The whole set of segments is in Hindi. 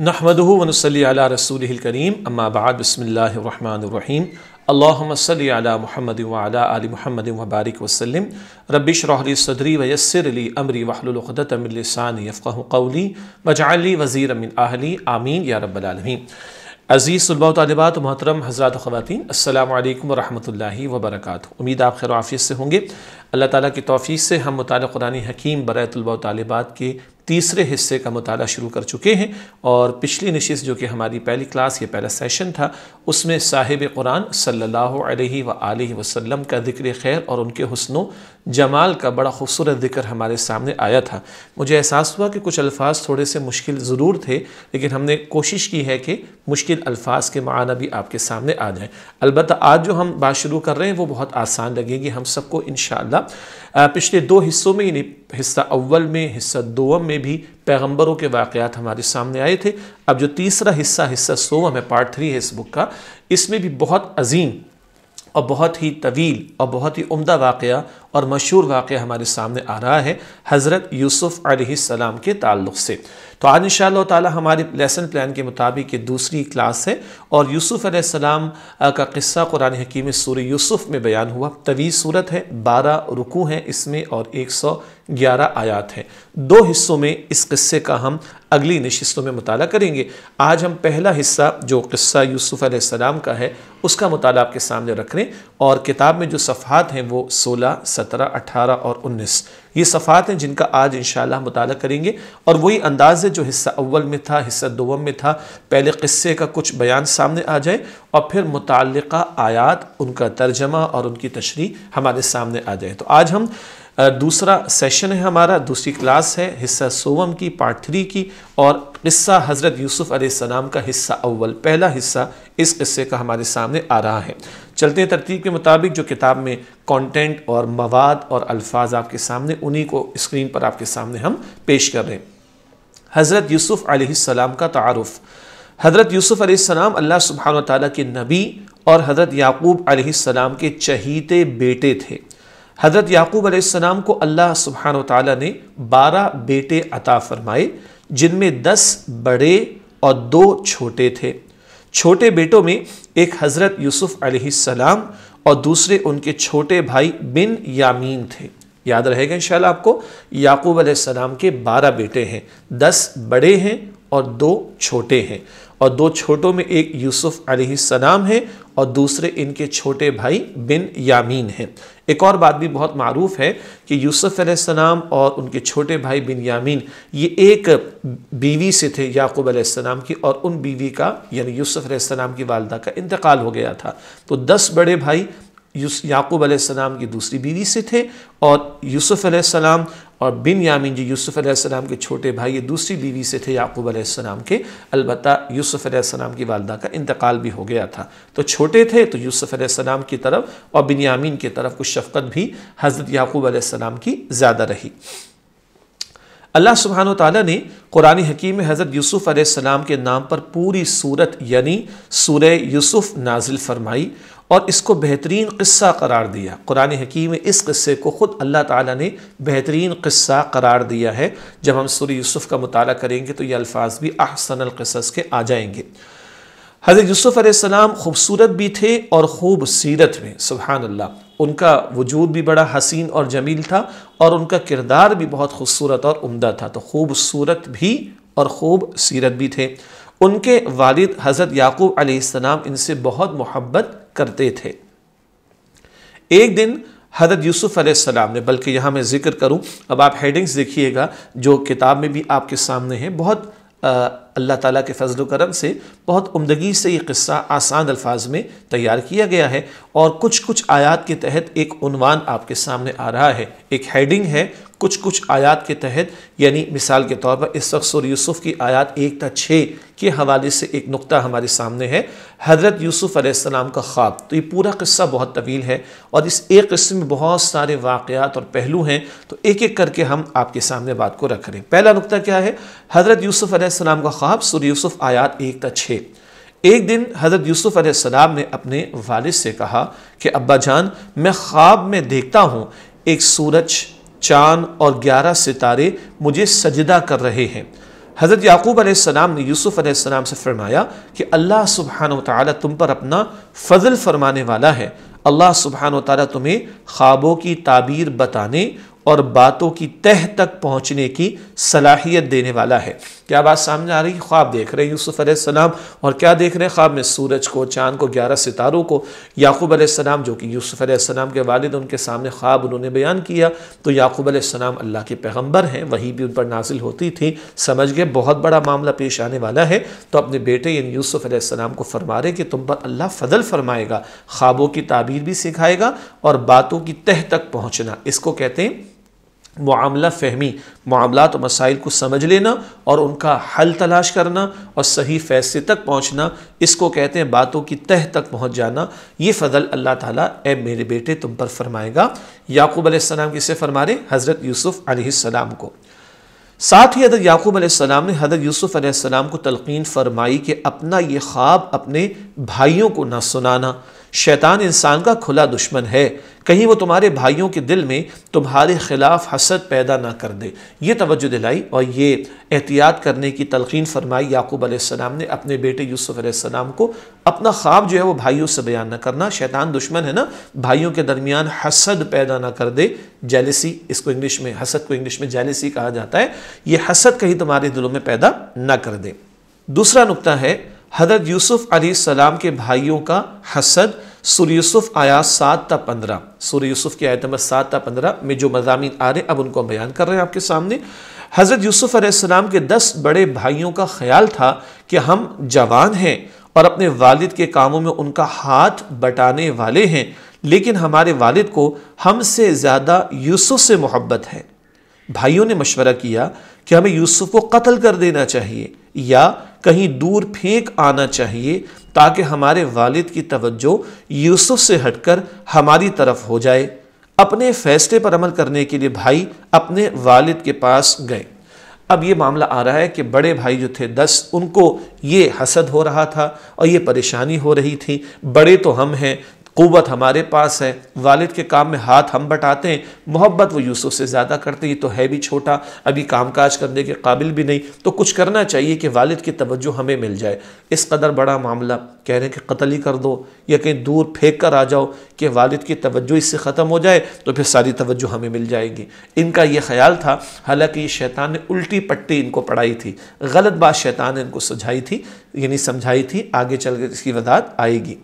वन नहमदनसली रसूल करीम अम्माबाद बसमीम अल्लामसल महमद आल महमद वबारक वसलम रबिशरली सदरी वयसरली अमरी वहलतमिलसान यफ़्क़ौली वजाली वज़ी अमिन आहली आमीन या रबालमी अज़ीज़ सुलबा तलबात मोहतरम हज़रत ख़वान अल्लाम वरहमल वबरक उम्मीद आप खैर आफियत से होंगे अल्लाह ताला की तोफ़ी से हम मताल कुरानी हकीम बरए तलबा तालबात के तीसरे हिस्से का मताल शुरू कर चुके हैं और पिछली नशिस जो कि हमारी पहली क्लास या पहला सेशन था उसमें साहिब कुरान सल्ला वसम का जिक्र खैर और उनके हसन जमाल का बड़ा खूबसूरत जिक्र हमारे सामने आया था मुझे एहसास हुआ कि कुछ अल्फाज थोड़े से मुश्किल ज़रूर थे लेकिन हमने कोशिश की है कि मुश्किल अल्फाज के माना भी आपके सामने आ जाएँ अलबत्त आज जो हम बात शुरू कर रहे हैं वो बहुत आसान लगेगी हम सबको इन था पिछले दो हिस्सों में यानी हिस्सा अव्वल में हिस्सा दोम में भी पैगंबरों के वाकयात हमारे सामने आए थे अब जो तीसरा हिस्सा हिस्सा सोवम है पार्ट थ्री है इस बुक का इसमें भी बहुत अजीम और बहुत ही तवील और बहुत ही उम्दा वाक़ और मशहूर वाक़ हमारे सामने आ रहा है हज़रत यूसुफ़ सलाम के ताल्लुक़ से तो आज इन ताला हमारी लेसन प्लान के मुताबिक ये दूसरी क्लास है और यूसुफ़ सलाम का किस्सा कुरान हकीम सूर यूसुफ़ में बयान हुआ तवी सूरत है बारह रुकू हैं इसमें और एक सौ ग्यारह आयात हैं दो हिस्सों में इस किस्से का हम अगली नशस्तों में मुताल करेंगे आज हम पहला हिस्सा जो किस्सा यूसुफ़ सलाम का है उसका मुताल आपके सामने रख हैं और किताब में जो सफ़ात हैं वो सोलह सत्रह अठारह और उन्नीस ये सफ़ात हैं जिनका आज इन मुताल करेंगे और वही अंदाज है जो हिस्सा अव्वल में था हिस्सा दोम में था पहले क़स्से का कुछ बयान सामने आ जाए और फिर मुतल आयात उनका तर्जमा और उनकी तशरी हमारे सामने आ जाए तो आज हम दूसरा सेशन है हमारा दूसरी क्लास है हिस्सा सोवम की पार्ट थ्री की और किस्सा हज़रत यूसुफ़ सलाम का हिस्सा अव्वल पहला हिस्सा इस किस्से का हमारे सामने आ रहा है चलते तरतीब के मुताबिक जो किताब में कंटेंट और मवाद और अल्फाज आपके सामने उन्हीं को स्क्रीन पर आपके सामने हम पेश कर रहे हैं हज़रत यूसुफ़ सलाम का तारफ़ हज़रत यूसुफ़ सलाम अल्लाह सुबहान ताली के नबी और हज़रत याकूब सलाम के चहीते बेटे थे हज़रत याकूब अलैहिस्सलाम को अल्लाह सुबहान ताला ने बारह बेटे अता फरमाए जिनमें दस बड़े और दो छोटे थे छोटे बेटों में एक हज़रत यूसुफ़ अलैहिस्सलाम और दूसरे उनके छोटे भाई बिन यामीन थे याद रहेगा इंशाल्लाह आपको याकूब अलैहिस्सलाम के बारह बेटे हैं दस बड़े हैं और दो छोटे हैं और दो छोटों में एक यूसुफ़ अलैहिस्सलाम हैं और दूसरे इनके छोटे भाई बिन यामीन हैं एक और बात भी बहुत मरूफ़ है कि यूसुफ़ और उनके छोटे भाई बिन यामीन ये एक बीवी से थे याकूब आसमाम की और उन बीवी का यानी यूसुफ़ की वालदा का इंतकाल हो गया था तो दस बड़े भाई याकूब आसमाम की दूसरी बीवी से थे और यूसुफ़ आसमाम और बिन यामीन जी यूसुफ़ आसमाम के छोटे भाई ये दूसरी बीवी से थे याकूब आसमाम के अलबत् यूसुफ़ आसमाम की वालदा का इंतकाल भी हो गया था तो छोटे थे तो यूसुफ़ आसमाम की तरफ और बिन यामीन की तरफ कुछ शफकत भी हज़रत याकूब आसमाम की ज़्यादा रही अल्लाह सुबहान तला ने कुरानी हकीम में हज़रत यूसुफ़ आसमाम के नाम पर पूरी सूरत यानी सूर यूसुफ़ नाजिल फरमाई और इसको बेहतरीन क़स्सा करार दिया कुरान हकीम में इस क़स्से को ख़ुद अल्लाह ताला ने बेहतरीन क़स्सा करार दिया है जब हम सूर्य यूसुफ़ का मताल करेंगे तो ये अल्फाज भी अहसन अलक़स के आ जाएंगे हज़रत यूसुफ़ अलैहिस्सलाम खूबसूरत भी थे और खूब सीरत में सुबहान अल्लाह उनका वजूद भी बड़ा हसीन और जमील था और उनका किरदार भी बहुत खूबसूरत और उमदा था तो खूबसूरत भी और खूब सीरत भी थे उनके वालिद हज़रत याकूब अलैहिस्सलाम इनसे बहुत मोहब्बत करते थे एक दिन हजरत यूसुफ़ अलैहिस्सलाम ने बल्कि यहाँ मैं ज़िक्र करूँ अब आप हेडिंग्स देखिएगा जो किताब में भी आपके सामने हैं बहुत अल्लाह ताला के फजल करम से बहुत उमदगी से ये किस्सा आसान अल्फाज में तैयार किया गया है और कुछ कुछ आयात के तहत एक उनवान आपके सामने आ रहा है एक हेडिंग है कुछ कुछ आयात के तहत यानी मिसाल के तौर पर इस वक्त सुर यूसुफ़ की आयात एक था छः के हवाले से एक नुक्ता हमारे सामने है हज़रत यूसुफ़ अलैहिस्सलाम का ख्वाब तो ये पूरा किस्सा बहुत तवील है और इस एक क़स्से में बहुत सारे वाक़ात और पहलू हैं तो एक एक करके हम आपके सामने बात को रख रहे हैं पहला नुक्ता क्या है हज़रत यूसुफ़ अलैहिस्सलाम का ख्वाब सुर यूसुफ़ आयात एक था छः एक दिन हज़रत यूसुफ़ अलैहिस्सलाम ने अपने वालिद से कहा कि अब्बा जान मैं ख्वाब में देखता हूँ एक सूरज चांद और ग्यारह सितारे मुझे सजदा कर रहे हैं हज़रत याकूब आसमाम ने यूसुफ़ आसमाम से फरमाया कि अल्लाह सुबहान तै तुम पर अपना फ़जल फरमाने वाला है अल्लाह सुबहान तुम्हें ख्वाबों की ताबीर बताने और बातों की तह तक पहुंचने की सलाहियत देने वाला है क्या बात सामने आ रही है ख्वाब देख रहे हैं यूसुफ अलैहिस्सलाम और क्या देख रहे हैं ख्वाब में सूरज को चांद को ग्यारह सितारों को याकूब अलैहिस्सलाम जो कि यूसुफ अलैहिस्सलाम के वालिद उनके सामने ख्वाब उन्होंने बयान किया तो याकूब अलैहिस्सलाम अल्लाह के पैगम्बर हैं वही भी उन पर नाजिल होती थी समझ गए बहुत बड़ा मामला पेश आने वाला है तो अपने बेटे यानी यूसुफ अलैहिस्सलाम को फरमा रहे कि तुम पर अल्लाह फजल फरमाएगा ख्वाबों की ताबीर भी सिखाएगा और बातों की तह तक पहुँचना इसको कहते हैं मामला फहमी मामला और मसाइल को समझ लेना और उनका हल तलाश करना और सही फैसले तक पहुँचना इसको कहते हैं बातों की तह तक पहुँच जाना ये फ़जल अल्लाह ताला ए मेरे बेटे तुम पर फरमाएगा याकूब अलैहिस्सलाम किसे फरमा रहे हज़रत यूसुफ़ अलैहिस्सलाम को साथ ही हजरत याकूब अलैहिस्सलाम ने हजरत यूसुफ़ अलैहिस्सलाम को तलकीन फरमाई कि अपना ये ख्वाब अपने भाइयों को ना सुनाना शैतान इंसान का खुला दुश्मन है कहीं वो तुम्हारे भाइयों के दिल में तुम्हारे खिलाफ हसद पैदा ना कर दे ये तवज्जो दिलाई और ये एहतियात करने की तलखीन फरमाई याकूब आसमाम ने अपने बेटे यूसुफ आसमाम को अपना ख्वाब जो है वो भाइयों से बयान न करना शैतान दुश्मन है ना भाइयों के दरमियान हसद पैदा ना कर दे जेलिसी इसको इंग्लिश में हसद को इंग्लिश में जेलिसी कहा जाता है ये हसद कहीं तुम्हारे दिलों में पैदा ना कर दे दूसरा नुकता है हजरत यूसुफ सलाम के भाइयों का हसद सुर यूसुफ आया सात ता पंद्रह सुर यूसुफ की आयत नंबर सात ता पंद्रह में जो मजामी आ रहे अब उनको बयान कर रहे हैं आपके सामने हज़रत यूसुफ अलैहिस्सलाम के दस बड़े भाइयों का ख्याल था कि हम जवान हैं और अपने वालिद के कामों में उनका हाथ बटाने वाले हैं लेकिन हमारे वालिद को हमसे ज़्यादा यूसुफ से मोहब्बत है भाइयों ने मशवरा किया कि हमें यूसुफ को कत्ल कर देना चाहिए या कहीं दूर फेंक आना चाहिए ताकि हमारे वालिद की तवज्जो यूसुफ से हटकर हमारी तरफ हो जाए अपने फैसले पर अमल करने के लिए भाई अपने वालिद के पास गए अब ये मामला आ रहा है कि बड़े भाई जो थे दस उनको ये हसद हो रहा था और ये परेशानी हो रही थी बड़े तो हम हैं क़वत हमारे पास है वालिद के काम में हाथ हम बटाते हैं मोहब्बत वो यूसुफ से ज़्यादा करते ये तो है भी छोटा अभी काम काज करने के काबिल भी नहीं तो कुछ करना चाहिए कि वालिद की तवज्जो हमें मिल जाए इस कदर बड़ा मामला कह रहे हैं कि कतली ही कर दो या कहीं दूर फेंक कर आ जाओ कि वालिद की तवज्जो इससे ख़त्म हो जाए तो फिर सारी तवज्जो हमें मिल जाएगी इनका ये ख्याल था ये शैतान ने उल्टी पट्टी इनको पढ़ाई थी गलत बात शैतान ने इनको सुझाई थी यानी समझाई थी आगे चल कर इसकी वजाहत आएगी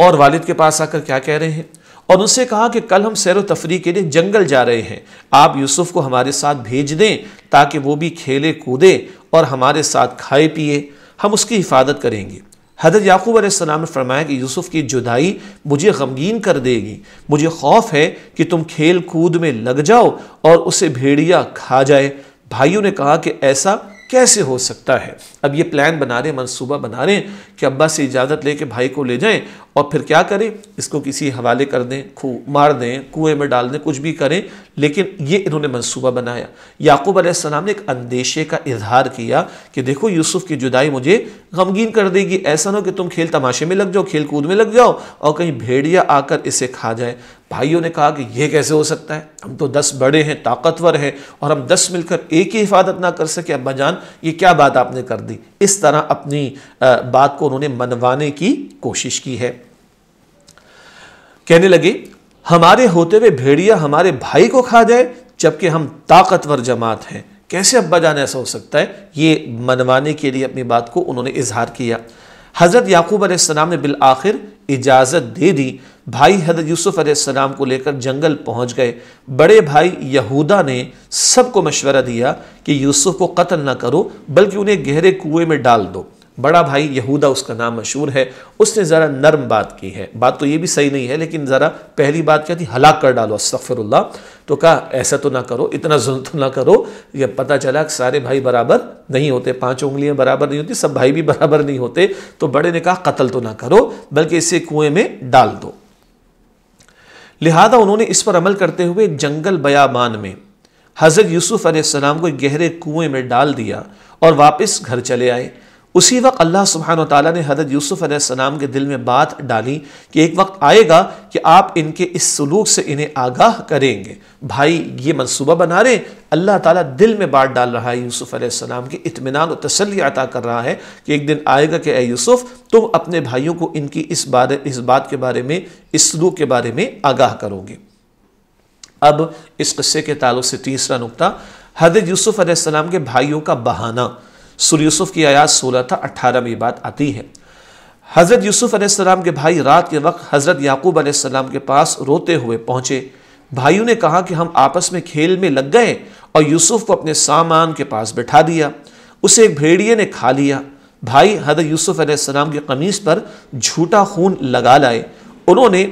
और वालिद के पास आकर क्या कह रहे हैं और उनसे कहा कि कल हम सैर तफरी के लिए जंगल जा रहे हैं आप यूसुफ को हमारे साथ भेज दें ताकि वो भी खेले कूदे और हमारे साथ खाए पिए हम उसकी हिफाजत करेंगे हजरत याकूब अलैहिस्सलाम ने फरमाया कि यूसुफ़ की जुदाई मुझे गमगीन कर देगी मुझे खौफ है कि तुम खेल कूद में लग जाओ और उसे भेड़िया खा जाए भाइयों ने कहा कि ऐसा कैसे हो सकता है अब ये प्लान बना रहे मंसूबा बना रहे कि अब्बा से इजाज़त ले भाई को ले जाएं और फिर क्या करें इसको किसी हवाले कर दें खू मार दें कुएं में डाल दें कुछ भी करें लेकिन ये इन्होंने मंसूबा बनाया याकूब अलैहिस्सलाम ने एक अंदेशे का इजहार किया कि देखो यूसुफ की जुदाई मुझे गमगीन कर देगी ऐसा ना हो कि तुम खेल तमाशे में लग जाओ खेल कूद में लग जाओ और कहीं भेड़िया आकर इसे खा जाए भाइयों ने कहा कि यह कैसे हो सकता है हम तो दस बड़े हैं ताकतवर हैं और हम दस मिलकर एक ही हिफाजत ना कर सके अब्बा जान ये क्या बात आपने कर दी इस तरह अपनी बात को उन्होंने मनवाने की कोशिश की है कहने लगे हमारे होते हुए भेड़िया हमारे भाई को खा जाए जबकि हम ताकतवर जमात हैं कैसे अब्बा जान ऐसा हो सकता है ये मनवाने के लिए अपनी बात को उन्होंने इजहार किया हज़रत याकूब आसमाम ने बिल आखिर इजाज़त दे दी भाई हजरत यूसुफ आसमाम को लेकर जंगल पहुंच गए बड़े भाई यहूदा ने सबको मशवरा दिया कि यूसुफ को कत्ल ना करो बल्कि उन्हें गहरे कुएं में डाल दो बड़ा भाई यहूदा उसका नाम मशहूर है उसने ज़रा नरम बात की है बात तो ये भी सही नहीं है लेकिन ज़रा पहली बात क्या थी हलाक कर डालो असफ़रल्ला तो कहा ऐसा तो ना करो इतना जुल तो ना करो ये पता चला कि सारे भाई बराबर नहीं होते पांच उंगलियां बराबर नहीं होती सब भाई भी बराबर नहीं होते तो बड़े ने कहा कत्ल तो ना करो बल्कि इसे कुएं में डाल दो लिहाजा उन्होंने इस पर अमल करते हुए जंगल बयाबान में हज़रत यूसुफ़ को गहरे कुएं में डाल दिया और वापस घर चले आए उसी वक्त अल्लाह सुबहान तला ने हजरत यूसुफ़ सलाम के दिल में बात डाली कि एक वक्त आएगा कि आप इनके इस सलूक से इन्हें आगाह करेंगे भाई ये मनसूबा बना रहे अल्लाह ताला दिल में बात डाल रहा है यूसुफ़ सलाम के इतमान और तसली अता कर रहा है कि एक दिन आएगा कि ए यूसुफ़ तुम अपने भाइयों को इनकी इस बारे इस बात के बारे में इस सलूक के बारे में आगाह करोगे अब इस कस्से के ताल्लुक से तीसरा नुकता हजरत यूसुफ़ अलैहिस्सलाम के भाइयों का बहाना सुरयूसुफ की आयात सोलह था अट्ठारह में ये बात आती है हज़रत यूसुफ़ आसमाम के भाई रात के वक्त हज़रत याकूब आसमाम के पास रोते हुए पहुँचे भाइयों ने कहा कि हम आपस में खेल में लग गए और यूसुफ़ को अपने सामान के पास बैठा दिया उसे एक भेड़िए ने खा लिया भाई हज़रत यूसुफ़ आसमाम की कमीज़ पर झूठा खून लगा लाए उन्होंने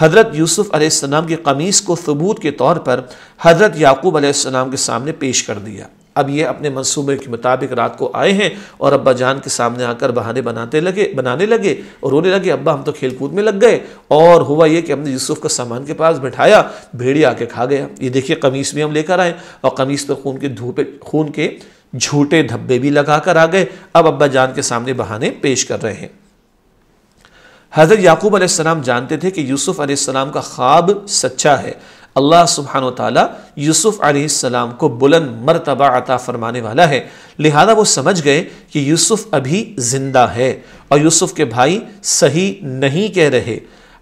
हज़रत यूसुफ़ आसमाम की कमीज़ को सबूत के तौर पर हज़रत याकूब आसमाम के सामने पेश कर दिया अब ये अपने मंसूबे के मुताबिक रात को आए हैं और अब्बा जान के सामने आकर बहाने बनाते लगे बनाने लगे और रोने लगे अब्बा हम तो खेल कूद में लग गए और हुआ ये कि हमने यूसुफ का सामान के पास बैठाया भेड़िया आके खा गया ये देखिए कमीज़ भी हम लेकर आए और कमीज़ पर खून के धूपे खून के झूठे धब्बे भी लगा कर आ गए अब अब्बा जान के सामने बहाने पेश कर रहे हैं हज़रत याकूब अलैहिस्सलाम जानते थे कि यूसुफ अलैहिस्सलाम का ख्वाब सच्चा है अल्लाह सुबहान तला यूसुफ़ आलाम को बुलंद मरतबा अता फ़रमाने वाला है लिहाजा वो समझ गए कि यूसुफ़ अभी ज़िंदा है और यूसुफ़ के भाई सही नहीं कह रहे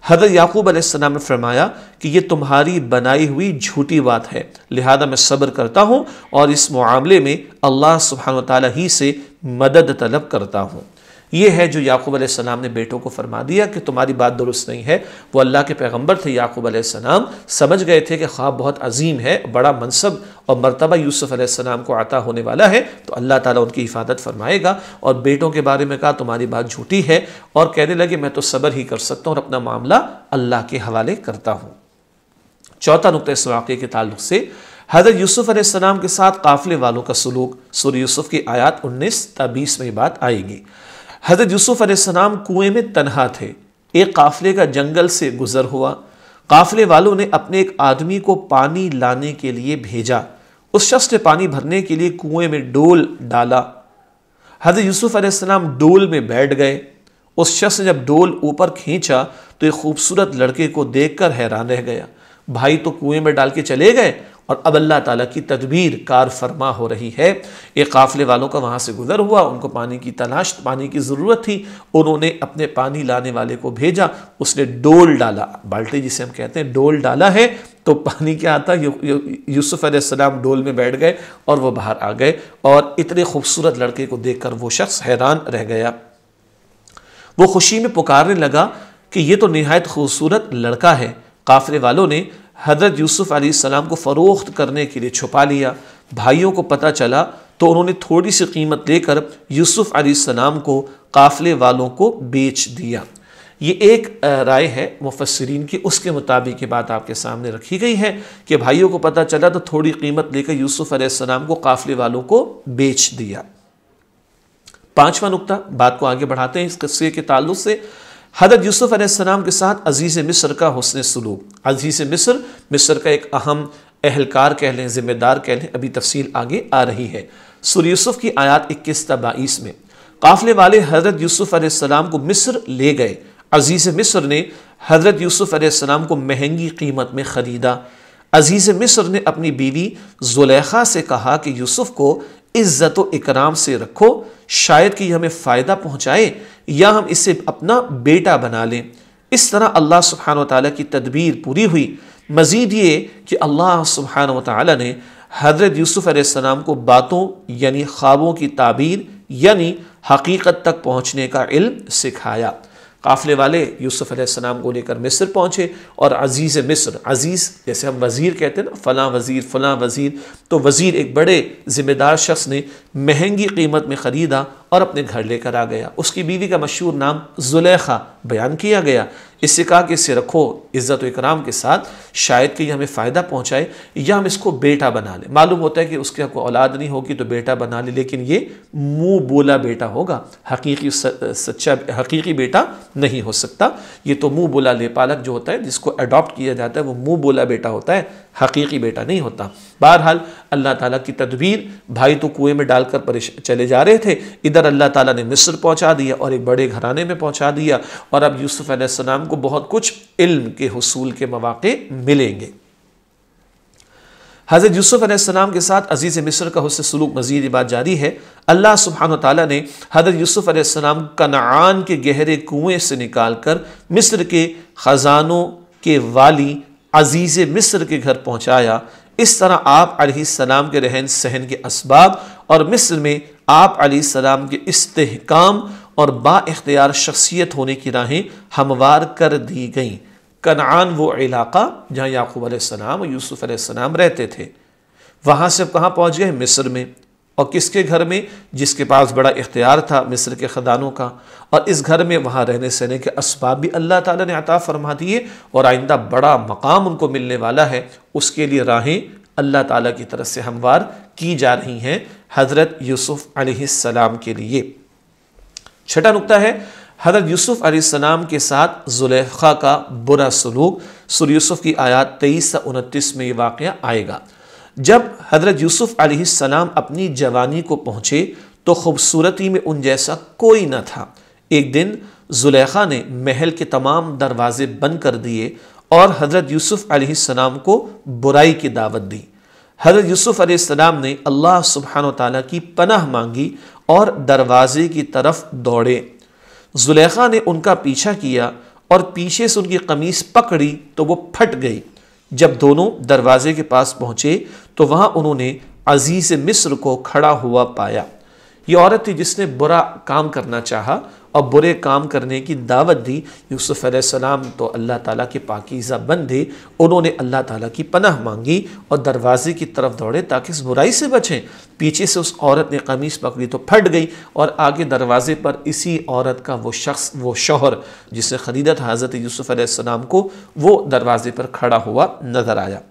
हजरत याकूब अलैहिस्सलाम ने फरमाया कि ये तुम्हारी बनाई हुई झूठी बात है लिहाजा मैं सब्र करता हूँ और इस मामले में अल्लाह सुबहान तला ही से मदद तलब करता हूँ ये है जो याकूब सलाम ने बेटों को फरमा दिया कि तुम्हारी बात दुरुस्त नहीं है वो अल्लाह के पैगम्बर थे याकूब आसमाम समझ गए थे कि ख्वाब बहुत अजीम है बड़ा मनसब और मरतबा यूसुफ सलाम को आता होने वाला है तो अल्लाह ताला उनकी हिफाजत फरमाएगा और बेटों के बारे में कहा तुम्हारी बात झूठी है और कहने लगे मैं तो सब्र ही कर सकता हूँ और अपना मामला अल्लाह के हवाले करता हूँ चौथा नुकता इस वाक़े के ताल्लुक से हज़रत यूसुफ़ सलाम के साथ काफ़िले वालों का सलूक सुर यूसुफ़ की आयात उन्नीस तबीस में बात आएगी हज़रत यूसुफ़ अलैहिस्सलाम कुएं में तनहा थे एक काफ़िले का जंगल से गुज़र हुआ काफ़िले वालों ने अपने एक आदमी को पानी लाने के लिए भेजा उस शख्स ने पानी भरने के लिए कुएं में डोल डाला हज़रत यूसुफ़ अलैहिस्सलाम डोल में बैठ गए उस शख्स ने जब डोल ऊपर खींचा तो एक खूबसूरत लड़के को कर हैरान रह गया भाई तो कुएं में डाल के चले गए और अब अल्लाह ताला की तदबीर कार फरमा हो रही है एक काफ़िले वालों का वहाँ से गुज़र हुआ उनको पानी की तलाश पानी की ज़रूरत थी उन्होंने अपने पानी लाने वाले को भेजा उसने डोल डाला बाल्टी जिसे हम कहते हैं डोल डाला है तो पानी क्या आता यूसुफ अलैहिस्सलाम डोल में बैठ गए और वह बाहर आ गए और इतने खूबसूरत लड़के को कर वो शख्स हैरान रह गया वो खुशी में पुकारने लगा कि ये तो नहायत खूबसूरत लड़का है काफ़िले वालों ने हज़रत यूसुफ़ आसमाम को फ़रोख्त करने के लिए छुपा लिया भाइयों को पता चला तो उन्होंने थोड़ी सी कीमत लेकर यूसुफ़ आसमाम को काफ़िले वालों को बेच दिया ये एक राय है मुफसरीन की उसके मुताबिक ये बात आपके सामने रखी गई है कि भाइयों को पता चला तो थोड़ी कीमत लेकर यूसुफ़ आसमाम को काफ़िले वालों को बेच दिया पांचवा नुकता बात को आगे बढ़ाते हैं इस किस्से के ताल्लुक से हजरत यूसुफ़ अलैहिस्सलाम के साथ अजीज़ मिस्र का हसन सलूक अजीज़ मिस्र मिस्र का एक अहम अहलकार कह लें ज़िम्मेदार कह लें अभी तफसील आगे आ रही है सुर यूसुफ़ की आयात इक्कीस तबाईस में काफ़िले वाले हज़रत यूसुफ़ अलैहिस्सलाम को मिस्र ले गए अजीज़ मिस्र ने हज़रत यूसुफ़ अलैहिस्सलाम को महंगी कीमत में ख़रीदा अजीज़ मिस्र ने अपनी बीवी जुलेखा से कहा कि यूसुफ़ को इज्जत व इकराम से रखो शायद कि हमें फ़ायदा पहुँचाए या हम इसे अपना बेटा बना लें इस तरह अल्लाह सुबहान ताली की तदबीर पूरी हुई मज़ीद ये कि अल्लाह सुबहान ताली ने हज़रत यूसुफ़ आसमाम को बातों यानी ख्वाबों की ताबीर यानी हकीकत तक पहुँचने का इल्म सिखाया काफ़िले वाले यूसुफ अलैहिस्सलाम को लेकर मिस्र पहुँचे और अज़ीज़ मिस्र अज़ीज़ जैसे हम वज़ीर कहते हैं ना फ़लाँ वज़ीर फ़लाँ वज़ीर तो वज़ीर एक बड़े ज़िम्मेदार शख्स ने महंगी कीमत में ख़रीदा और अपने घर लेकर आ गया उसकी बीवी का मशहूर नाम जुलेखा बयान किया गया इससे कहा कि इसे रखो इज़्ज़त इकराम के साथ शायद कि यह हमें फ़ायदा पहुँचाए या हम इसको बेटा बना लें मालूम होता है कि उसके कोई औलाद नहीं होगी तो बेटा बना ले लेकिन ये मुँह बोला बेटा होगा हकीकी सच्चा हकीकी बेटा नहीं हो सकता ये तो मुँह बोला लेपालक जो होता है जिसको अडॉप्ट किया जाता है वो मुँह बोला बेटा होता है हकीकी बेटा नहीं होता बहरहाल अल्लाह ताला की तदबीर भाई तो कुएं में डालकर परेश चले जा रहे थे इधर अल्लाह ताला ने मिस्र पहुंचा दिया और एक बड़े घराने में पहुंचा दिया और अब यूसुफ़ अलैहिस्सलाम को बहुत कुछ इल्म के हसूल के मौाक़े मिलेंगे हज़रत यूसुफ़ अलैहिस्सलाम के साथ अजीज़ मिस्र का हुसन सलूक मजीद ये बात जारी है अल्लाह सुबहान ताली ने हज़रत यूसुफ़ अलैहिस्सलाम कनान के गहरे कुएं से निकाल कर मिस्र के ख़जानों के वाली अज़ीज़ मिस्र के घर पहुँचाया इस तरह आप सलाम के रहन सहन के इसबाब और मिस्र में आप सलाम के इस्तेकाम और बाख्तियार शख्सियत होने की राहें हमवार कर दी गईं कनान वो इलाका जहाँ याकूब सलाम और यूसुफ़ सलाम रहते थे वहाँ से कहाँ पहुँच गए मिस्र में और किसके घर में जिसके पास बड़ा इख्तियार था मिस्र के ख़दानों का और इस घर में वहाँ रहने सहने के इसबाब भी अल्लाह ताला ने अता फरमा दिए और आइंदा बड़ा मकाम उनको मिलने वाला है उसके लिए राहें अल्लाह ताला की तरफ से हमवार की जा रही हैं हज़रत यूसुफ़ अलैहिस्सलाम के लिए छठा नुकता है हज़रत यूसुफ़ अलैहिस्सलाम के साथ जुलेखा का बुरा सलूक सुर यूसुफ़ की आयात तेईस से उनतीस में ये वाक़ आएगा जब हज़रत यूसुफ़ सलाम अपनी जवानी को पहुँचे तो खूबसूरती में उन जैसा कोई न था एक दिन जुलेखा ने महल के तमाम दरवाजे बंद कर दिए और हज़रत यूसुफ़ सलाम को बुराई की दावत दी हज़रत यूसुफ़ सलाम ने अल्लाह सुबहान तला की पनाह मांगी और दरवाजे की तरफ दौड़े जुलेखा ने उनका पीछा किया और पीछे से उनकी कमीज़ पकड़ी तो वो फट गई जब दोनों दरवाजे के पास पहुँचे तो वहाँ उन्होंने अजीज़ मिस्र को खड़ा हुआ पाया ये औरत थी जिसने बुरा काम करना चाहा और बुरे काम करने की दावत दी यूसुफ सलाम तो अल्लाह ताला के पाकिज़ा बंधे उन्होंने अल्लाह ताला की पनाह मांगी और दरवाज़े की तरफ दौड़े ताकि इस बुराई से बचें पीछे से उस औरत ने कमीज़ पकड़ी तो फट गई और आगे दरवाज़े पर इसी औरत का वो शख्स वो शोहर जिसने ख़रीदत था हज़रत यूसुफ़ सलाम को वो दरवाज़े पर खड़ा हुआ नज़र आया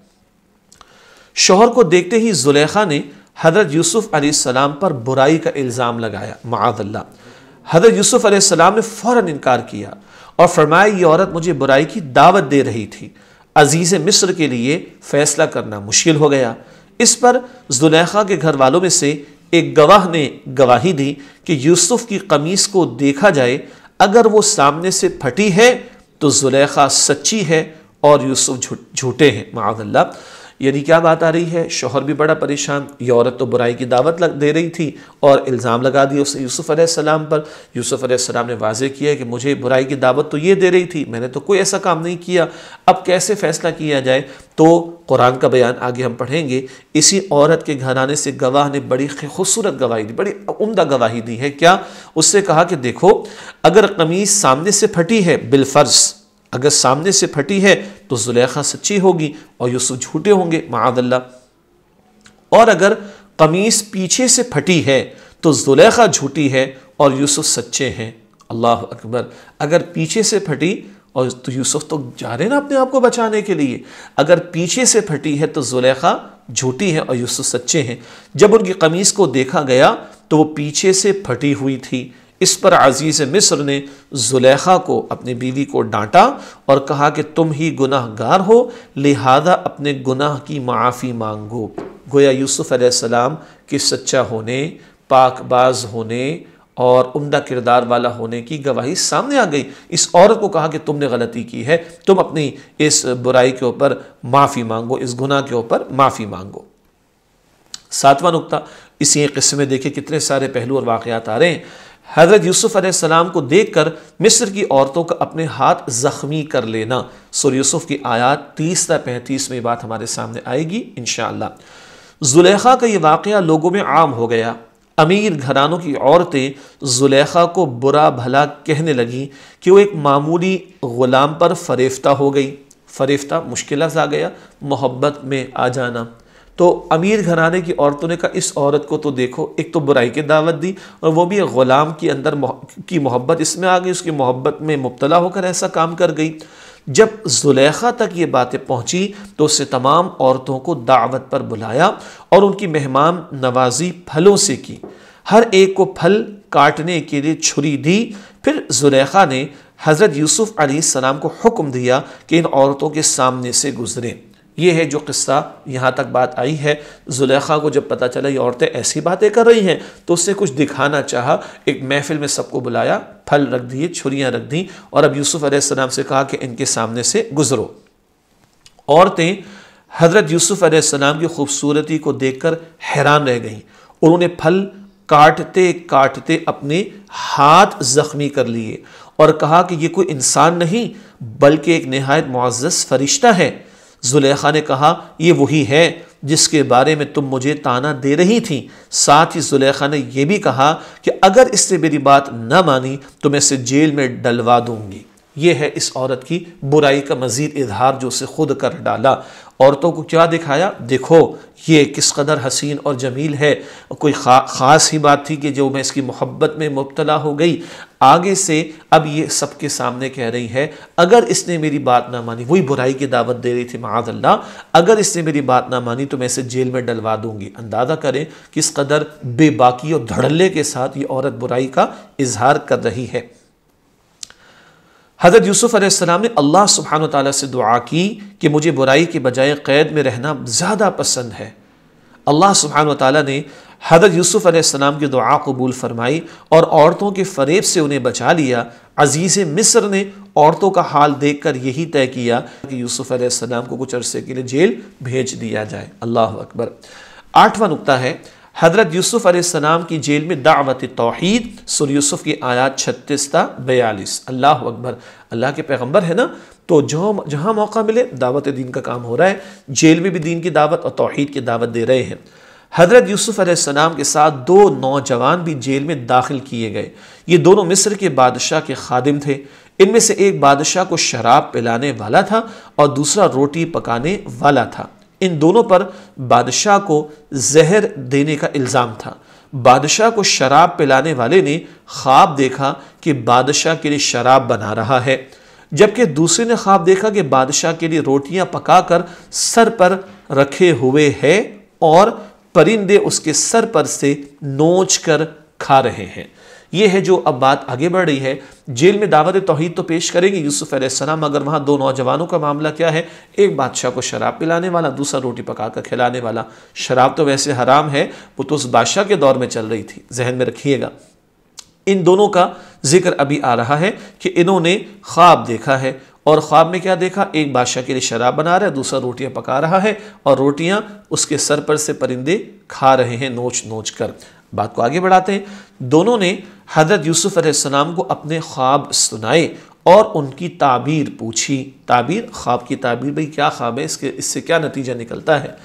शोहर को देखते ही जुलेखा ने हजरत यूसुफ अलैहिस्सलाम पर बुराई का इल्ज़ाम लगाया मादल्ला हजरत यूसुफ अलैहिस्सलाम ने फ़ौर इनकार किया और फरमाया ये औरत मुझे बुराई की दावत दे रही थी अजीज़ मिस्र के लिए फ़ैसला करना मुश्किल हो गया इस पर जुलेखा के घर वालों में से एक गवाह ने गवाही दी कि यूसुफ की कमीज़ को देखा जाए अगर वो सामने से फटी है तो जुलेखा सच्ची है और यूसुफ झूठे हैं मादल्ला यानी क्या बात आ रही है शोहर भी बड़ा परेशान ये औरत तो बुराई की दावत लग दे रही थी और इल्ज़ाम लगा दिया उसने यूसुफ़ सलाम पर यूसुफ़ सलाम ने वाजे किया कि मुझे बुराई की दावत तो ये दे रही थी मैंने तो कोई ऐसा काम नहीं किया अब कैसे फ़ैसला किया जाए तो कुरान का बयान आगे हम पढ़ेंगे इसी औरत के घराने से गवाह ने बड़ी खूबसूरत गवाही दी बड़ी उमदा गवाही दी है क्या उससे कहा कि देखो अगर कमीज़ सामने से फटी है बिलफ़र्ज़ अगर सामने से फटी है तो जुलेखा सच्ची होगी और यूसुफ झूठे होंगे महादल्ला और अगर कमीज़ पीछे से फटी है तो जुलेखा झूठी है और यूसुफ सच्चे हैं अल्लाह अकबर अगर पीछे से फटी और तो यूसुफ तो जा रहे ना अपने आप को बचाने के लिए अगर पीछे से फटी है तो जुलेखा झूठी है और यूसुफ सच्चे हैं जब उनकी कमीज़ को देखा गया तो वो पीछे से फटी हुई थी इस पर अजीज़ मिस्र ने जुलेखा को अपनी बीवी को डांटा और कहा कि तुम ही गुनाहगार हो लिहाजा अपने गुनाह की माफ़ी मांगो गोया यूसुफ़ अलैहिस्सलाम के सच्चा होने पाकबाज होने और उम्दा किरदार वाला होने की गवाही सामने आ गई इस औरत को कहा कि तुमने गलती की है तुम अपनी इस बुराई के ऊपर माफ़ी मांगो इस गुनाह के ऊपर माफ़ी मांगो सातवां नुकता इसी एक किस्से में देखे कितने सारे पहलू और वाकयात आ रहे हैं हज़रत यूसुफ़ अलैहिस्सलाम को देखकर मिस्र की औरतों का अपने हाथ ज़ख्मी कर लेना सुर यूसुफ़ की आयात तीसरा पैंतीस में बात हमारे सामने आएगी इन जुलेखा का ये वाक़ लोगों में आम हो गया अमीर घरानों की औरतें जुलेखा को बुरा भला कहने लगीं कि वो एक मामूली ग़ुलाम पर फरेफ्ता हो गई फरेफ्ता मुश्किल आ गया मोहब्बत में आ जाना तो अमीर घराने की औरतों ने कहा इस औरत को तो देखो एक तो बुराई की दावत दी और वो भी ग़ुलाम के अंदर की मोहब्बत इसमें आ गई उसकी मोहब्बत में मुबतला होकर ऐसा काम कर गई जब जुलेखा तक ये बातें पहुँची तो उससे तमाम औरतों को दावत पर बुलाया और उनकी मेहमान नवाजी फलों से की हर एक को फल काटने के लिए छुरी दी फिर जुलेखा ने हज़रत यूसुफ़ सलाम को हुक्म दिया कि इन औरतों के सामने से गुज़रें ये है जो किस्सा यहाँ तक बात आई है जुलेखा को जब पता चला ये औरतें ऐसी बातें कर रही हैं तो उसने कुछ दिखाना चाहा एक महफिल में सबको बुलाया फल रख दिए छुरियाँ रख दी और अब यूसुफ़ अलैहिस्सलाम से कहा कि इनके सामने से गुज़रो औरतें हज़रत यूसुफ़ अलैहिस्सलाम की खूबसूरती को कर हैरान रह गईं उन्होंने फल काटते काटते अपने हाथ ज़ख्मी कर लिए और कहा कि ये कोई इंसान नहीं बल्कि एक नहायत मुआज़ फरिश्ता है जुलेखा ने कहा ये वही है जिसके बारे में तुम मुझे ताना दे रही थी साथ ही जुलेखा ने यह भी कहा कि अगर इससे मेरी बात न मानी तो मैं इसे जेल में डलवा दूंगी ये है इस औरत की बुराई का मज़ीद इजहार जो उसे खुद कर डाला औरतों को क्या दिखाया देखो ये किस कदर हसीन और जमील है कोई खा, ख़ास ही बात थी कि जो मैं इसकी मोहब्बत में मुबतला हो गई आगे से अब ये सबके सामने कह रही है अगर इसने मेरी बात ना मानी वही बुराई की दावत दे रही थी माज अगर इसने मेरी बात ना मानी तो मैं इसे जेल में डलवा दूंगी अंदाज़ा करें किस कदर बेबाकी और धड़ल्ले के साथ ये औरत बुराई का इजहार कर रही है हज़रत यूसुफ़ अलैहिस्सलाम ने अल्लाह सुबहान ताली से दुआ की कि मुझे बुराई के बजाय क़ैद में रहना ज़्यादा पसंद है अल्लाह सुबहान ताली ने हज़रत यूसुफ़ अलैहिस्सलाम की दुआ कबूल फरमाई और औरतों के फरेब से उन्हें बचा लिया अजीज़ मिस्र ने औरतों का हाल देख कर यही तय किया कि यूसुफ़ अलैहिस्सलाम को कुछ अरसे के लिए जेल भेज दिया जाए अल्लाह अकबर आठवां नुकता है हज़रत यूसुफ़ अलैहिस्सलाम की जेल में दावत तोहद सुर यूसुफ़ की आयात छत्तीस था बयालीस अल्लाह अकबर अल्लाह के पैगम्बर है ना तो जहाँ जहाँ मौका मिले दावत दीन का काम हो रहा है जेल में भी दीन की दावत और तोहद की दावत दे रहे हैं हज़रत यूसुफ़ अलैहिस्सलाम के साथ दो नौजवान भी जेल में दाखिल किए गए ये दोनों मिस्र के बादशाह के खादिम थे इनमें से एक बादशाह को शराब पिलाने वाला था और दूसरा रोटी पकाने वाला था इन दोनों पर बादशाह को जहर देने का इल्ज़ाम था बादशाह को शराब पिलाने वाले ने ख्वाब देखा कि बादशाह के लिए शराब बना रहा है जबकि दूसरे ने ख्वाब देखा कि बादशाह के लिए रोटियां पकाकर सर पर रखे हुए है और परिंदे उसके सर पर से नोच कर खा रहे हैं ये है जो अब बात आगे बढ़ रही है जेल में दावत तोहहीद तो पेश करेंगे यूसुफ अलैहिस्सलाम मगर वहाँ दो नौजवानों का मामला क्या है एक बादशाह को शराब पिलाने वाला दूसरा रोटी पका कर खिलाने वाला शराब तो वैसे हराम है वो तो उस बादशाह के दौर में चल रही थी जहन में रखिएगा इन दोनों का जिक्र अभी आ रहा है कि इन्होंने ख्वाब देखा है और ख्वाब में क्या देखा एक बादशाह के लिए शराब बना रहा है दूसरा रोटियां पका रहा है और रोटियां उसके सर पर से परिंदे खा रहे हैं नोच नोच कर बात को आगे बढ़ाते हैं दोनों ने हजरत यूसुफ अलैहिस्सलाम को अपने ख्वाब सुनाए और उनकी ताबीर पूछी ताबीर ख्वाब की ताबीर भाई क्या ख्वाब है इसके इससे क्या नतीजा निकलता है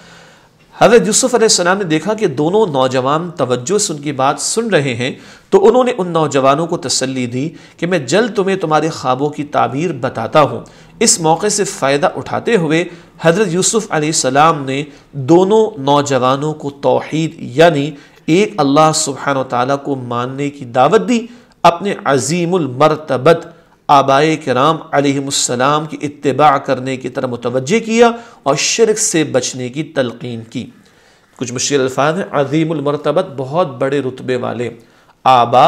हजरत यूसुफ अलैहिस्सलाम ने देखा कि दोनों नौजवान तवज्जो से उनकी बात सुन रहे हैं तो उन्होंने उन नौजवानों को तसल्ली दी कि मैं जल्द तुम्हें तुम्हारे ख्वाबों की ताबीर बताता हूँ इस मौके से फ़ायदा उठाते हुए हजरत यूसुफ अलैहिस्सलाम ने दोनों नौजवानों को तोहद यानी एक अल्लाह सुबहान तला को मानने की दावत दी अपने अजीमरतबत आबाए कराम आलमसलाम की इतबा करने की तरह मुतवजह किया और शर्क से बचने की तलकिन की कुछ मुश्किल अल्फाज हैं अजीमरतबत बहुत बड़े रुतबे वाले आबा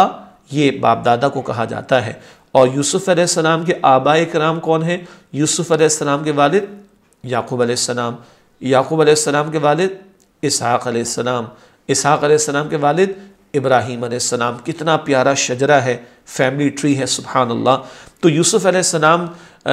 ये बाप दादा को कहा जाता है और यूसुफ़ सलाम के आबा कराम कौन है यूसुफ़ सलाम के वाल याकूब सलाम याकूब सलाम के वाल इसहाक़ इसहाक़ के वालिद इब्राहीम आसमाम कितना प्यारा शजरा है फैमिली ट्री है सुबहान तो यूसुफ़ आसमाम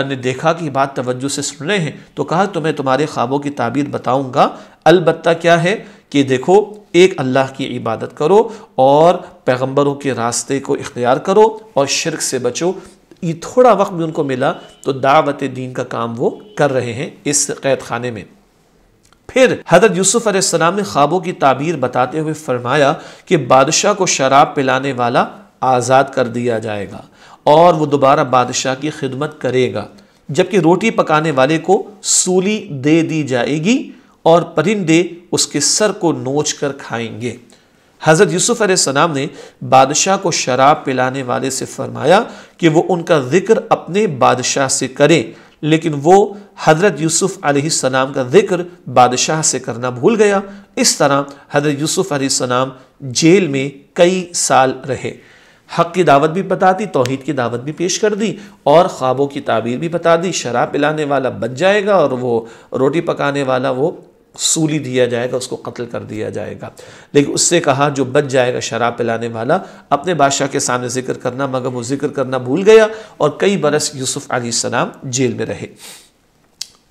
ने देखा कि बात तवज्जो से सुन रहे हैं तो कहा तो मैं तुम्हारे ख्वाबों की ताबीर बताऊँगा अलबत् क्या है कि देखो एक अल्लाह की इबादत करो और पैगम्बरों के रास्ते को इख्तियार करो और शिरक से बचो ये थोड़ा वक्त भी उनको मिला तो दावत दीन का काम वो कर रहे हैं इस कैद खाने में फिर हजरत यूसुफ अलैहिस्सलाम ने ख्वाबों की ताबीर बताते हुए फरमाया कि बादशाह को शराब पिलाने वाला आज़ाद कर दिया जाएगा और वो दोबारा बादशाह की खिदमत करेगा जबकि रोटी पकाने वाले को सूली दे दी जाएगी और परिंदे उसके सर को नोच कर खाएंगे हज़रत यूसुफ़ अलैहिस्सलाम ने बादशाह को शराब पिलाने वाले से फरमाया कि वो उनका ज़िक्र अपने बादशाह से करें लेकिन वो हज़रत यूसुफ़ सलाम का जिक्र बादशाह से करना भूल गया इस तरह हज़रत यूसुफ़ सलाम जेल में कई साल रहे हक़ की दावत भी बता दी तोहद की दावत भी पेश कर दी और ख्वाबों की ताबीर भी बता दी शराब पिलाने वाला बच जाएगा और वो रोटी पकाने वाला वो सूली दिया जाएगा उसको कत्ल कर दिया जाएगा लेकिन उससे कहा जो बच जाएगा शराब पिलाने वाला अपने बादशाह के सामने जिक्र करना मगर वो जिक्र करना भूल गया और कई बरस यूसुफ सलाम जेल में रहे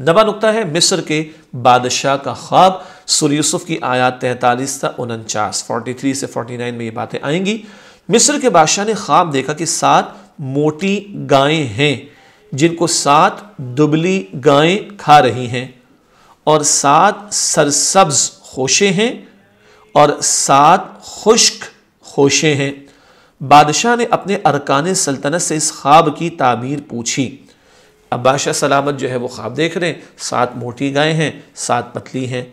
नवा नुकता है मिस्र के बादशाह का ख्वाब सुर यूसुफ की आयात तैंतालीस था उनचास फोर्टी थ्री से फोर्टी नाइन में ये बातें आएंगी मिस्र के बादशाह ने ख्वाब देखा कि सात मोटी गायें हैं जिनको सात दुबली गायें खा रही हैं और सात सरसब्ज होशे हैं और सात खुश्क होशे हैं बादशाह ने अपने अरकान सल्तनत से इस ख्वाब की ताबीर पूछी अब बादशाह सलामत जो है वो ख्वाब देख रहे हैं सात मोटी गायें हैं सात पतली हैं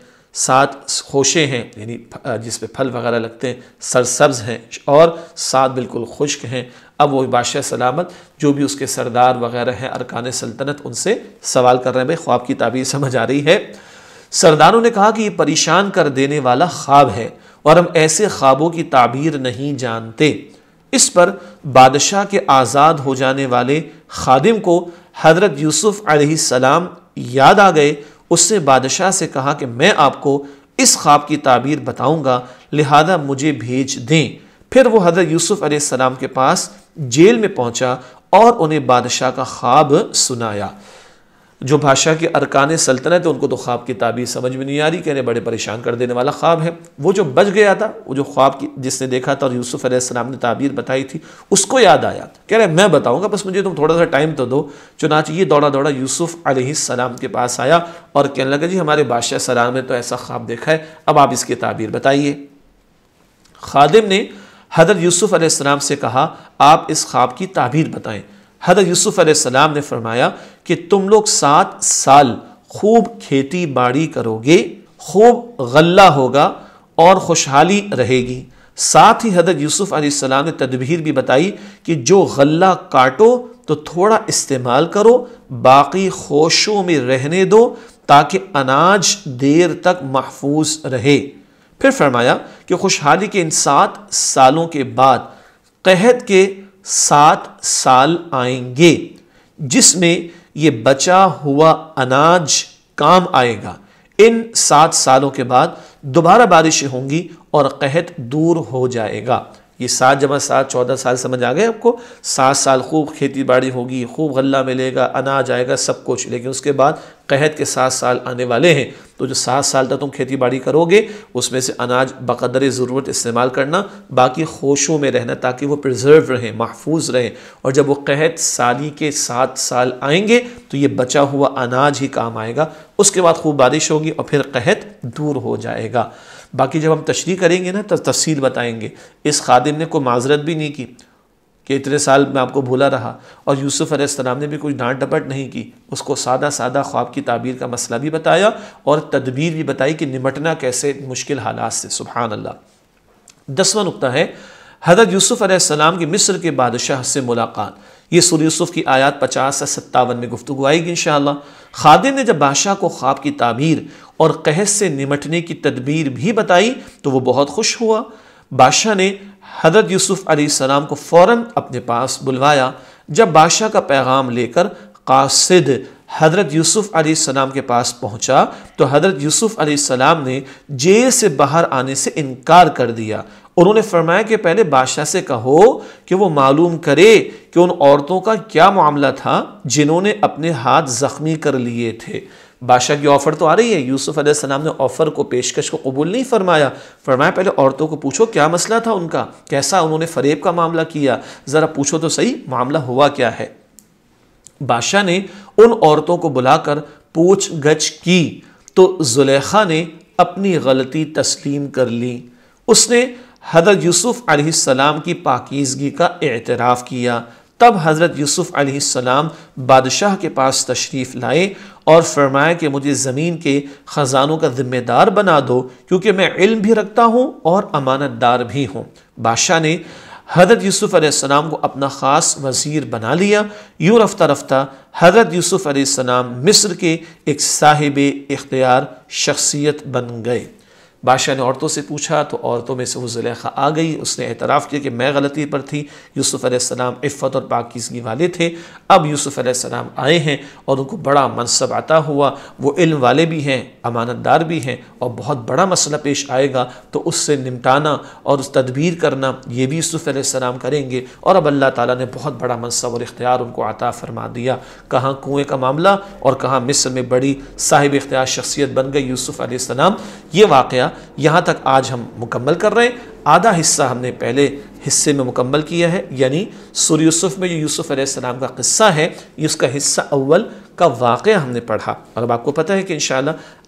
सात खोशे हैं यानी जिस पे फल वगैरह लगते हैं सरसब्ज हैं और सात बिल्कुल खुश्क हैं अब वो बादशाह सलामत जो भी उसके सरदार वगैरह हैं अरकान सल्तनत उनसे सवाल कर रहे हैं भाई ख्वाब की ताबीर समझ आ रही है सरदारों ने कहा कि ये परेशान कर देने वाला ख्वाब है और हम ऐसे ख्वाबों की ताबीर नहीं जानते इस पर बादशाह के आज़ाद हो जाने वाले खादिम को हज़रत यूसुफ़ सलाम याद आ गए उससे बादशाह से कहा कि मैं आपको इस ख्वाब की ताबीर बताऊंगा लिहाजा मुझे भेज दें फिर वो हज़रत यूसुफ़ सलाम के पास जेल में पहुंचा और उन्हें बादशाह का ख्वाब सुनाया जो बादशाह के अरकान सल्तनत है उनको तो ख्वाब की ताबीर समझ में नहीं आ रही कहने बड़े परेशान कर देने वाला ख्वाब है वो जो बच गया था वो जो ख्वाब की जिसने देखा था और यूसुफ अलैहिस्सलाम ने ताबीर बताई थी उसको याद आया कह रहे मैं बताऊंगा बस मुझे तुम थोड़ा सा टाइम तो दो चुनाच ये दौड़ा दौड़ा यूसुफ अलैहिस्सलाम के पास आया और कहने लगा जी हमारे बादशाह सलाम ने तो ऐसा ख्वाब देखा है अब आप इसकी ताबीर बताइए खादिम ने हजरत यूसुफ़ आसमाम से कहा आप इस ख्वाब की ताबीर बताएं हजरत यूसुफ़ आसमाम ने फरमाया कि तुम लोग सात साल खूब खेती बाड़ी करोगे खूब गल्ला होगा और खुशहाली रहेगी साथ ही हजरत यूसुफ़ आसमाम ने तदबीर भी बताई कि जो गल्ला काटो तो थोड़ा इस्तेमाल करो बाकी खोशों में रहने दो ताकि अनाज देर तक महफूज रहे फिर फरमाया कि खुशहाली के इन सात सालों के बाद कहत के सात साल आएंगे जिसमें ये बचा हुआ अनाज काम आएगा इन सात सालों के बाद दोबारा बारिशें होंगी और कहत दूर हो जाएगा ये सात जमा सात चौदह साल समझ आ गए आपको सात साल खूब खेती बाड़ी होगी खूब गल्ला मिलेगा अनाज आएगा सब कुछ लेकिन उसके बाद कहत के सात साल आने वाले हैं तो जो सात साल तक तुम खेती बाड़ी करोगे उसमें से अनाज बकदर ज़रूरत इस्तेमाल करना बाकी खोशों में रहना ताकि वो प्रिजर्व रहें महफूज रहें और जब वो कहत साली के सात साल आएंगे तो ये बचा हुआ अनाज ही काम आएगा उसके बाद खूब बारिश होगी और फिर कहत दूर हो जाएगा बाकी जब हम तशरी करेंगे ना तब तफसील बताएंगे इस खादिम ने कोई माजरत भी नहीं की कि इतने साल मैं आपको भूला रहा और यूसुफ़ अलैहिस्सलाम ने भी कुछ डांट डपट नहीं की उसको सादा सादा ख्वाब की ताबीर का मसला भी बताया और तदबीर भी बताई कि निमटना कैसे मुश्किल हालात से सुबहान अल्लाह दसवा नुकता है हजरत यूसुफ़ अलैहिस्सलाम की मिस्र के बादशाह से मुलाकात ये सूर यूसुफ़ की आयात पचास से सत्तावन में गुफ्तु आएगी इन खादिम ने जब बादशाह को ख्वाब की ताबीर और कहस से निमटने की तदबीर भी बताई तो वो बहुत खुश हुआ बादशाह ने हजरत यूसुफ सलाम को फ़ौर अपने पास बुलवाया जब बादशाह का पैगाम लेकर कासिद हजरत यूसुफ सलाम के पास पहुँचा तो हजरत यूसुफ सलाम ने जेल से बाहर आने से इनकार कर दिया उन्होंने फरमाया कि पहले बादशाह से कहो कि वो मालूम करे कि उन औरतों का क्या मामला था जिन्होंने अपने हाथ ज़ख्मी कर लिए थे बादशाह की ऑफ़र तो आ रही है यूसुफ अलैहिस्सलाम ने ऑफ़र को पेशकश को कबूल नहीं फरमाया फरमाया पहले औरतों को पूछो क्या मसला था उनका कैसा उन्होंने फरेब का मामला किया ज़रा पूछो तो सही मामला हुआ क्या है बादशाह ने उन औरतों को बुलाकर पूछ गछ की तो जुलेखा ने अपनी गलती तस्लीम कर ली उसने हजरत यूसुफ़ सलाम की पाकिजगी का एतराफ़ किया तब हज़रत यूसुफ़ आसमाम बादशाह के पास तशरीफ़ लाए और फरमाया कि मुझे ज़मीन के ख़जानों का ज़िम्मेदार बना दो क्योंकि मैं इल्म भी रखता हूँ और अमानतदार भी हूँ बादशाह ने हज़रत यूसुफ़ आसमाम को अपना ख़ास वज़ीर बना लिया यूँ रफ्ता रफ्ता हज़रत यूसुफ़ आसमाम मिस्र के एक साहिब इख्तियार शख्सियत बन गए बादशाह ने औरतों से पूछा तो औरतों में से वो जुलेखा आ गई उसने एतराफ़ किया कि मैं गलती पर थी यूसुफ़ अलैहिस्सलाम इफ़्फ़त और पाकिजगी वाले थे अब यूसुफ़ अलैहिस्सलाम आए हैं और उनको बड़ा मनसब आता हुआ वो इल्म वाले भी हैं अमानतदार भी हैं और बहुत बड़ा मसला पेश आएगा तो उससे निपटाना और उस तदबीर करना ये भी यूसुफ़ अलैहिस्सलाम करेंगे और अब अल्लाह ताला ने बहुत बड़ा मनसब और इख्तियार उनको आता फरमा दिया कहाँ कुएँ का मामला और कहाँ मिस्र में बड़ी साहिब इख्तियार शख्सियत बन गई यूसुफ़ अलैहिस्सलाम ये वाक़ यहाँ तक आज हम मुकम्मल कर रहे हैं आधा हिस्सा हमने पहले हिस्से में मुकम्मल किया है यानी सुर यूसुफ़ में जो यूसुफ़ अलैहिस्सलाम का किस्सा है ये उसका हिस्सा अव्वल का वाक़ हमने पढ़ा और अब आपको पता है कि इन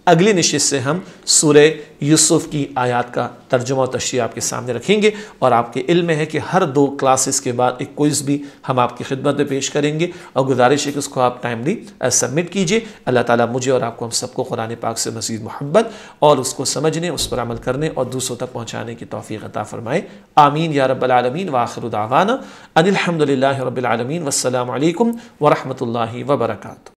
अगली निश्चित से हम सूर्य यूसुफ की आयात का तर्जुमा तशरी आपके सामने रखेंगे और आपके में है कि हर दो क्लासेस के बाद एक कोइज़ भी हम आपकी खिदमत में पेश करेंगे और गुजारिश है कि उसको आप टाइमली सबमिट uh, कीजिए अल्लाह ताला मुझे और आपको हम सबको कुरान पाक से मजीद मोहब्बत और उसको समझने उस पर अमल करने और दूसरों तक पहुँचाने की तोफ़ी अता फ़रमाए आमीन या रबालमीन उदावाना अनिलहमदिल्ल रबालमीन वसलम वरहमल वर्का